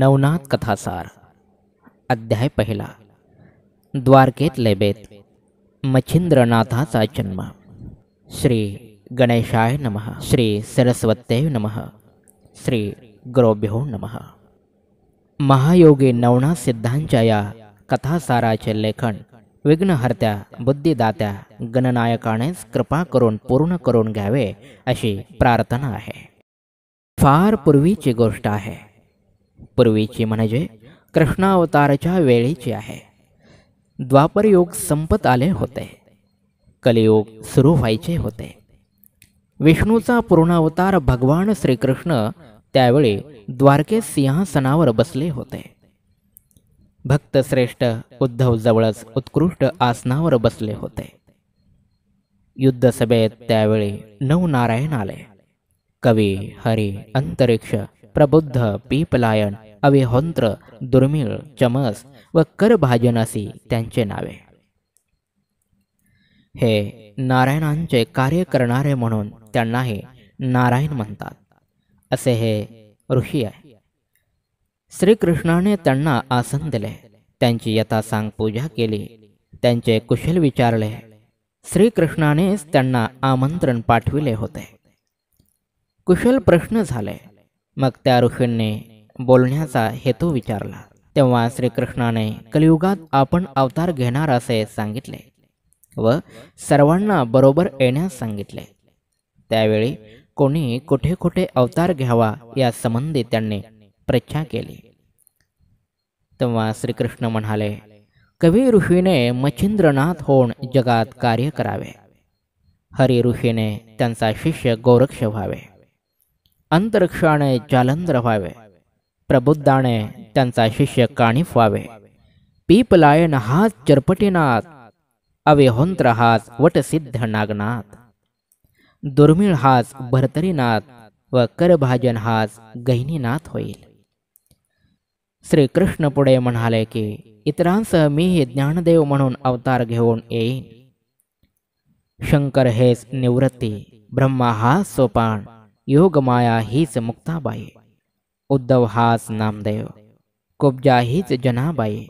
नवनाथ कथासार अध्याय पहिला द्वारकेत लेबेत मच्छिंद्रनाथाचा जन्म श्री गणेशाय नम श्री सरस्वत्य नम श्री गुरुभ्यो नम महायोगी नवनाथ सिद्धांच्या या कथासाराचे लेखन विघ्नहर्त्या बुद्धिदात्या गणनायकानेच कृपा करून पूर्ण करून घ्यावे अशी प्रार्थना आहे फार पूर्वीची गोष्ट आहे पूर्वीची म्हणजे कृष्णावतारच्या वेळेची आहे द्वापर युग संपत आले होते कलियोग सुरू व्हायचे होते विष्णूचा पूर्णावतार भगवान श्रीकृष्ण त्यावेळी द्वारके सिंहासनावर बसले होते भक्त श्रेष्ठ उद्धव जवळच उत्कृष्ट आसनावर बसले होते युद्ध सभेत त्यावेळी नव नारायण आले कवी हरी अंतरिक्ष प्रबुद्ध पीपलायन अविहोंत्र दुर्मिळ चमस व असे त्यांचे नावे हे नारायणांचे कार्य करणारे म्हणून त्यांनाही नारायण म्हणतात असे हे ऋषी आहे श्रीकृष्णाने त्यांना आसन दिले त्यांची यथासांग पूजा केली त्यांचे कुशल विचारले श्रीकृष्णानेच त्यांना आमंत्रण पाठविले होते कुशल प्रश्न झाले मग त्या ऋषींनी बोलण्याचा हेतू विचारला तेव्हा श्रीकृष्णाने कलियुगात आपण अवतार घेणार असे सांगितले व सर्वांना बरोबर येण्यास सांगितले त्यावेळी कोणी कुठे कुठे अवतार घ्यावा या संबंधी त्यांनी प्रच्छा केली तेव्हा श्रीकृष्ण म्हणाले कवी ऋषीने मच्छिंद्रनाथ होऊन जगात कार्य करावे हरी ऋषीने त्यांचा शिष्य गोरक्ष व्हावे अंतरिक्षाने जालंधर व्हावे प्रबुद्धाने त्यांचा शिष्य काणीफ व्हावे पीपलायन हाच चरपटीनाथ अवेहोंत्र वट वटसिद्ध नागनाथ दुर्मिळ हाच भरतरीनाथ व करभाजन हाच गहिनीनाथ होईल श्री कृष्ण पुढे म्हणाले की इतरांसह मीही ज्ञानदेव म्हणून अवतार घेऊन येईन शंकर हेच निवृत्ती ब्रह्मा हा सोपान योगमाया हीच मुक्ताबाई उद्धव हाच नामदेव कुब्जा हीच जनाबाई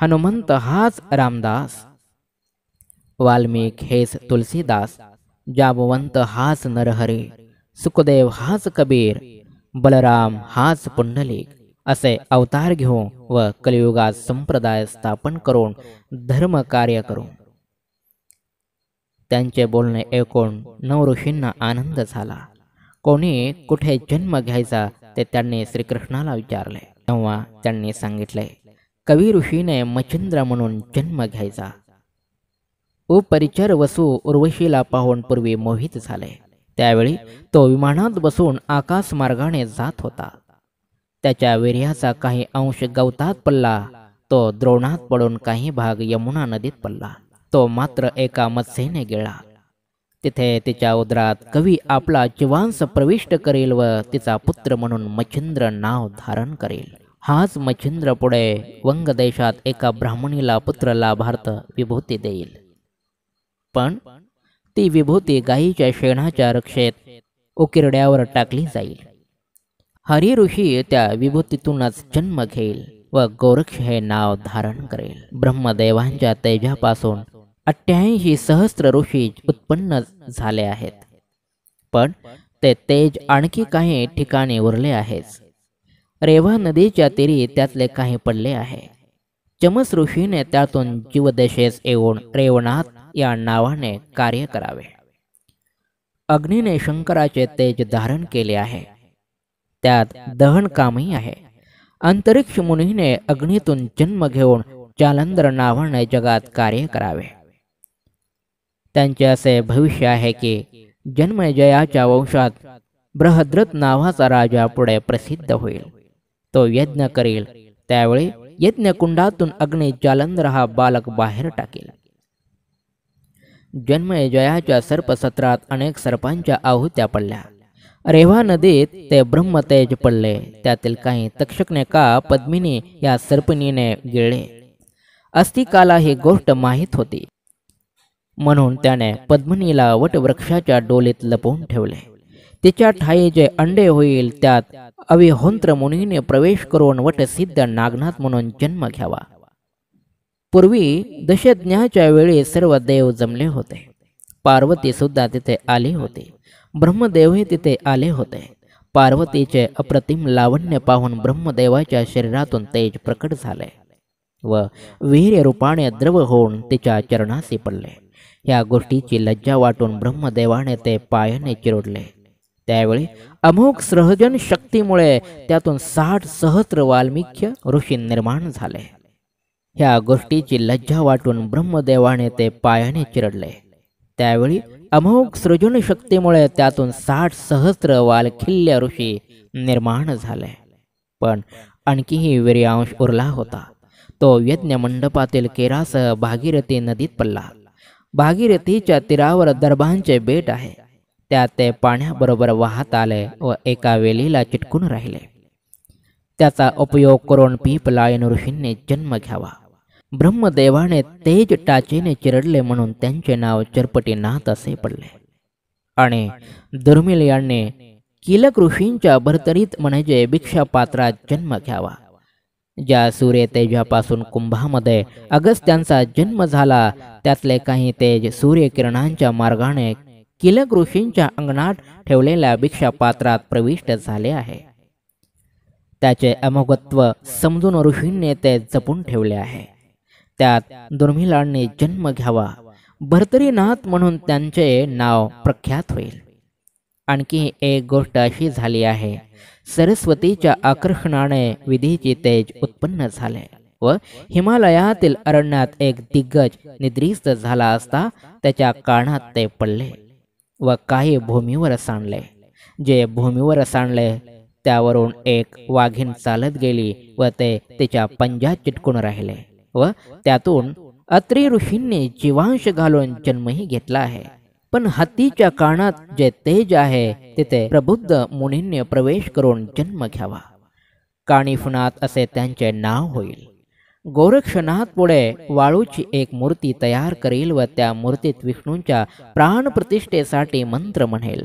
हनुमंत हाच रामदास वाल्मिक हेच तुलसीदास जाबवंत हाच नरहरे सुखदेव हाच कबीर बलराम हाच पुंडलिक असे अवतार घेऊन व कलियुगात संप्रदाय स्थापन करून धर्म कार्य करून त्यांचे बोलणे ऐकून नवऋषींना आनंद झाला कोणी कुठे जन्म घ्यायचा ते त्यांनी श्रीकृष्णाला विचारले तेव्हा त्यांनी सांगितले कवी ऋषीने मचिंद्र म्हणून जन्म घ्यायचा उपरिचर वसू उर्वशीला पाहून पूर्वी मोहित झाले त्यावेळी तो विमानात बसून आकाश मार्गाने जात होता त्याच्या वीर्याचा काही अंश गवतात पडला तो द्रोणात पडून काही भाग यमुना नदीत पडला तो मात्र एका मत्स्येने गेला तिथे तिच्या उदरात कवी आपला जीवांस प्रविष्ट करेल व तिचा पुत्र म्हणून मच्छिंद्र नाव धारण करेल हाच मच्छिंद्र पुढे वंग देशात एका ब्राह्मणीला पुत्र लाभार्त विभूती देईल पण ती विभूती गायीच्या शेणाच्या रक्षेत उकिरड्यावर टाकली जाईल हरी ऋषी त्या विभूतीतूनच जन्म घेईल व गोरक्ष हे नाव धारण करेल ब्रह्मदेवांच्या तेजापासून अठ्ठ्याऐंशी सहस्र ऋषी उत्पन्न झाले आहेत पण ते तेज आणखी काही ठिकाणी उरले आहेच रेवा नदीच्या तीरी त्यातले काही पडले आहे चमस ऋषीने त्यातून जीवदशेस येऊन रेवनाथ या नावाने कार्य करावे अग्नीने शंकराचे तेज धारण केले आहे त्यात दहन कामही आहे अंतरिक्ष मुनीने अग्नीतून जन्म घेऊन जालंधर नावाने जगात कार्य करावे त्यांचे असे भविष्य आहे की जन्मजयाच्या वंशात बृहद्रथ नावाचा राजा पुढे प्रसिद्ध होईल तो यज्ञ करील त्यावेळी यज्ञकुंडातून अग्नी जालंधर हा बालक बाहेर टाकेल जन्मजयाच्या सर्पसत्रात अनेक सर्पांच्या आहुत्या पडल्या रेवा नदीत ते ब्रह्मतेज पडले त्यातील काही तक्षकने का पद्मिनी या सर्पणीने गिळले अस्थिकाला ही गोष्ट माहीत होती म्हणून त्याने पद्मनीला वटवृक्षाच्या डोलीत लपवून ठेवले तिच्या ठाई जे अंडे होईल त्यात अविहोंत्र मुनीने प्रवेश करून वट सिद्ध नागनाथ म्हणून जन्म घ्यावा पूर्वी दशज्ञाच्या वेळी सर्व देव जमले होते पार्वती सुद्धा तिथे आली होती ब्रह्मदेवही तिथे आले होते पार्वतीचे अप्रतिम लावण्य पाहून ब्रह्मदेवाच्या शरीरातून तेज प्रकट झाले व वीर्य रूपाने द्रव होऊन तिच्या चरणाशी पडले या गोष्टीची लज्जा वाटून ब्रह्मदेवाने ते पायाने चिरडले त्यावेळी अमोघ सहजन शक्तीमुळे त्यातून साठ सहस्र वाल्मिक्य ऋषी निर्माण झाले ह्या गोष्टीची लज्जा वाटून ब्रह्मदेवाने ते पायाने चिरडले त्यावेळी अमोघ सृजन शक्तीमुळे त्यातून साठ सहस्र वालखिल्य ऋषी निर्माण झाले पण आणखीही वीर्यांश उरला होता तो यज्ञ मंडपातील केरासह भागीरथी नदीत पडला भागीरथीच्या तीरावर दरबांचे बेट आहे त्यात ते पाण्याबरोबर वाहत आले व एका वेलीला चिटकून राहिले त्याचा उपयोग करून पीपलायन ऋषींनी जन्म घ्यावा ब्रह्मदेवाने तेज टाचेने चिरडले म्हणून त्यांचे नाव नाथ असे पडले आणि दुर्मिल यांनी किलक ऋषींच्या भरतरीत म्हणजे भिक्षा पात्रात जन्म घ्यावा ज्या सूर्य तेजापासून कुंभामध्ये अगस्त्यांचा जन्म झाला त्यातले काही तेज सूर्यकिरणांच्या मार्गाने किलक ऋषींच्या अंगणात ठेवलेल्या भिक्षा पात्रात प्रविष्ट झाले आहे त्याचे अमोगत्व समजून ऋषींनी ते जपून ठेवले आहे त्यात दुर्मिलांनी जन्म घ्यावा भरतरीनाथ म्हणून त्यांचे नाव प्रख्यात होईल आणखी एक गोष्ट अशी झाली आहे सरस्वतीच्या आकर्षणाने विधीचे तेज उत्पन्न झाले व हिमालयातील अरण्यात एक दिग्गज निद्रिस्त झाला असता त्याच्या कानात ते पडले व काही भूमीवर सांडले जे भूमीवर सांडले त्यावरून एक वाघीण चालत गेली व ते तिच्या पंजात चिटकून राहिले व त्यातून अत्री ऋषींनी जीवांश घालून जन्मही घेतला आहे पण हत्तीच्या कानात जे तेज आहे तिथे प्रबुद्ध मुनींनी प्रवेश करून जन्म घ्यावा काणीफुनात असे त्यांचे नाव होईल गोरक्षनाथ पुढे वाळूची एक मूर्ती तयार करेल व त्या मूर्तीत विष्णूंच्या प्राणप्रतिष्ठेसाठी मंत्र म्हणेल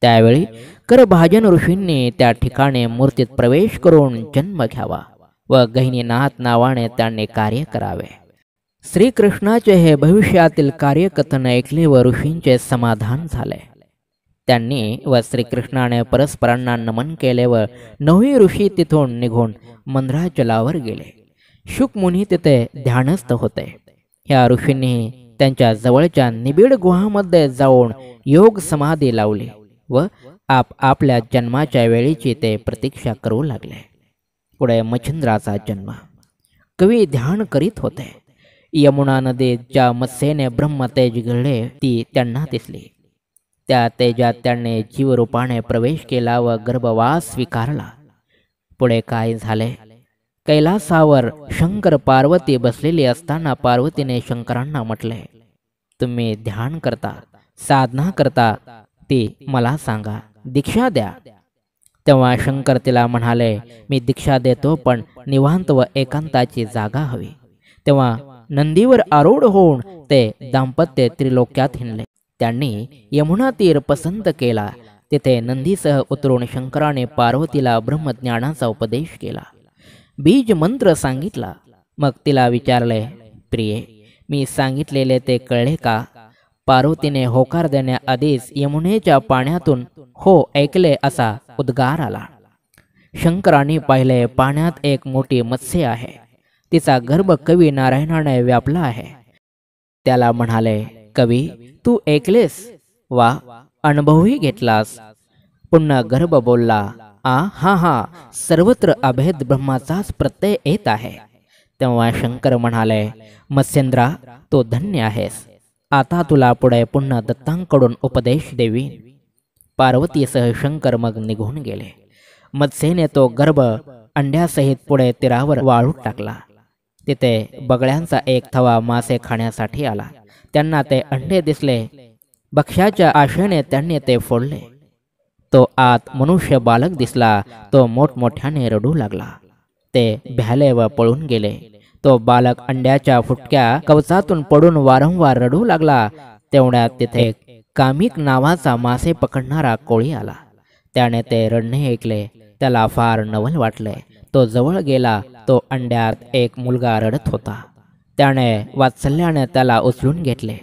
त्यावेळी करभाजन ऋषींनी त्या ठिकाणी मूर्तीत प्रवेश करून जन्म घ्यावा व गहिनीनाथ नावाने त्यांनी कार्य करावे श्रीकृष्णाचे हे भविष्यातील कार्यकथन ऐकले व ऋषींचे समाधान झाले त्यांनी व श्रीकृष्णाने परस्परांना नमन केले व नवी ऋषी तिथून निघून मंदराचलावर गेले शुकमुनी तिथे ध्यानस्थ होते या ऋषींनी त्यांच्या जवळच्या निबिड गुहामध्ये जाऊन योग समाधी लावली व आप आपल्या जन्माच्या वेळीची ते प्रतीक्षा करू लागले पुढे मच्छिंद्राचा जन्म कवी ध्यान करीत होते यमुना नदीत ज्या मत्स्येने तेज घडले ती त्यांना दिसली त्या तेजात त्यांनी जीवरूपाने प्रवेश केला व गर्भवास स्वीकारला पुढे काय झाले कैलासावर शंकर पार्वती बसलेले असताना पार्वतीने शंकरांना म्हटले तुम्ही ध्यान करता साधना करता ते मला सांगा दीक्षा द्या तेव्हा शंकर तिला म्हणाले मी दीक्षा देतो पण निवांत व एकांताची जागा हवी तेव्हा नंदीवर आरूढ होऊन ते दाम्पत्य त्रिलोक्यात हिंडले त्यांनी यमुना तीर पसंत केला तेथे नंदीसह उतरून शंकराने पार्वतीला ब्रह्मज्ञानाचा उपदेश केला बीज मंत्र सांगितला मग तिला विचारले प्रिये मी सांगितलेले ते कळले का पार्वतीने होकार देण्याआधीच यमुनेच्या पाण्यातून हो ऐकले असा उद्गार आला शंकराने पाहिले पाण्यात एक मोठी मत्स्य आहे तिचा गर्भ कवी नारायणाने व्यापला आहे त्याला म्हणाले कवी तू ऐकलेस वा अनुभवही घेतलास पुन्हा गर्भ बोलला आ हा हा सर्वत्र अभेद ब्रह्माचाच प्रत्यय येत आहे तेव्हा शंकर म्हणाले मत्स्येंद्रा तो धन्य आहेस आता तुला पुढे पुन्हा दत्तांकडून उपदेश देवी पार्वतीसह शंकर मग निघून गेले मत्स्येने तो गर्भ अंड्यासहित पुढे तीरावर वाळून टाकला तिथे बगळ्यांचा एक थवा मासे खाण्यासाठी आला त्यांना ते अंडे दिसले बक्ष्याच्या आशेने त्यांनी ते फोडले तो आत मनुष्य बालक दिसला तो मोठमोठ्याने रडू लागला ते भ्याले व पळून गेले तो बालक अंड्याच्या फुटक्या कवचातून पडून वारंवार रडू लागला तेवढ्यात तिथे कामिक नावाचा मासे पकडणारा कोळी आला त्याने ते रडणे ऐकले त्याला फार नवल वाटले तो जवळ गेला तो अंड्यात एक मुलगा रडत होता त्याने वात्सल्याने त्याला उचलून घेतले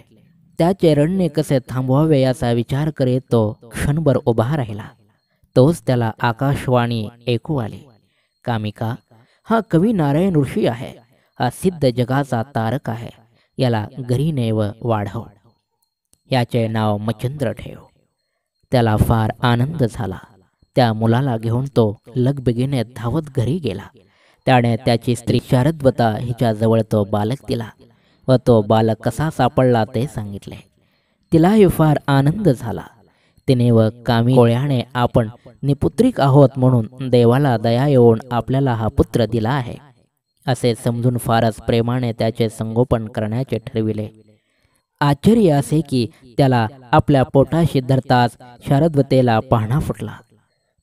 त्याचे रण्य कसे थांबवावे याचा विचार करीत तो क्षणभर उभा राहिला तोच त्याला आकाशवाणी ऐकू आली कामिका हा कवी नारायण ऋषी आहे हा सिद्ध जगाचा तारक आहे याला घरी नेव वाढव याचे नाव मच्छंद्र ठेव त्याला फार आनंद झाला त्या मुलाला घेऊन तो लगबगीने धावत घरी गेला त्याने त्याची स्त्री शारदवता हिच्याजवळ तो बालक दिला व तो बालक कसा सापडला ते सांगितले तिलाही फार आनंद झाला तिने व कामी कोळ्याने आपण निपुत्रिक आहोत म्हणून देवाला दया येऊन आपल्याला हा पुत्र दिला आहे असे समजून फारच प्रेमाने त्याचे संगोपन करण्याचे ठरविले आश्चर्य असे की त्याला आपल्या पोटाशी धरताच शारदवतेला पाहणा फुटला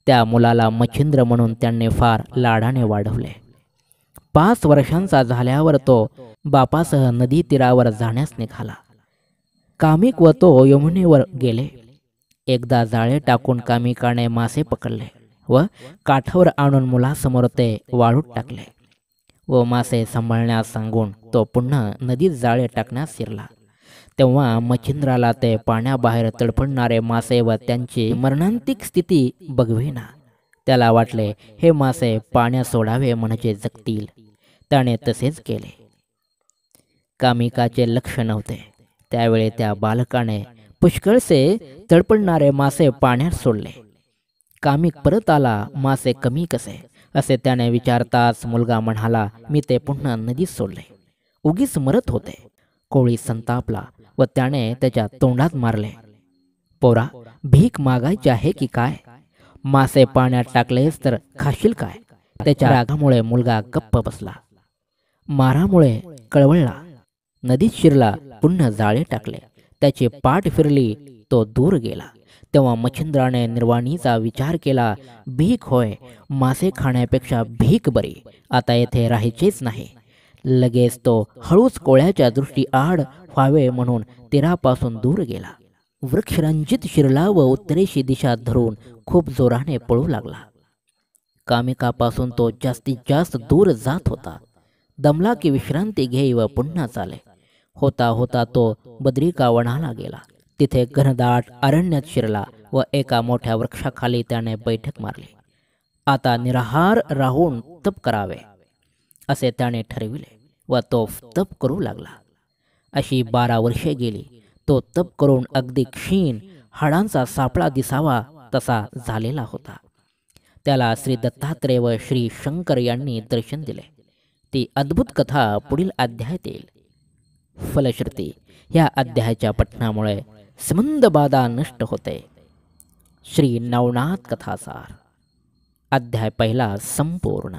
त्या मुलाला मच्छिंद्र म्हणून त्यांनी फार लाडाने वाढवले पाच वर्षांचा झाल्यावर तो बापासह नदी तीरावर जाण्यास निघाला कामिक व तो यमुनेवर गेले एकदा जाळे टाकून कामिकाने मासे पकडले व काठावर आणून मुलासमोर ते वाळूत टाकले व मासे सांभाळण्यास सांगून तो पुन्हा नदीत जाळे टाकण्यास शिरला तेव्हा मच्छिंद्राला ते पाण्याबाहेर तडफडणारे मासे व त्यांची मरणांतिक स्थिती बघविना त्याला वाटले हे मासे पाण्या सोडावे म्हणजे जगतील त्याने तसेच केले कामिकाचे लक्ष नव्हते त्यावेळी त्या बालकाने पुष्कळसे तडपडणारे मासे पाण्यात सोडले कामिक परत आला मासे कमी कसे असे त्याने विचारताच मुलगा म्हणाला मी ते पुन्हा नदीत सोडले उगीच मरत होते कोळी संतापला व त्याने त्याच्या तोंडात मारले पोरा भीक मागायची आहे की काय मासे पाण्यात टाकलेस तर खाशील काय त्याच्या रागामुळे मुलगा गप्प बसला मारामुळे कळवळला नदीत शिरला पुन्हा जाळे टाकले त्याचे पाठ फिरली तो दूर गेला तेव्हा मच्छिंद्राने निर्वाणीचा विचार केला भीक होय मासे खाण्यापेक्षा भीक बरी आता येथे राहायचेच नाही लगेच तो हळूच कोळ्याच्या दृष्टी आड व्हावे म्हणून तीरापासून दूर गेला वृक्षरंजित शिरला व उत्तरेशी दिशा धरून खूप जोराने पळू लागला कामिकापासून तो जास्तीत जास्त दूर जात होता दमला की विश्रांती घेई व पुन्हा चाले होता होता तो बद्री कावणाला गेला तिथे घनदाट अरण्यात शिरला व एका मोठ्या वृक्षाखाली त्याने बैठक मारली आता निराहार राहून तप करावे असे त्याने ठरविले व तो तप करू लागला अशी बारा वर्षे गेली तो तप करून अगदी क्षीण हाडांचा सापळा दिसावा तसा झालेला होता त्याला श्री दत्तात्रेय व श्री शंकर यांनी दर्शन दिले ती अद्भुत कथा पुढील अध्यायात येईल फलश्रुती ह्या अध्यायाच्या पठणामुळे संबंध बाधा नष्ट होते श्री नवनाथ कथासार अध्याय पहिला संपूर्ण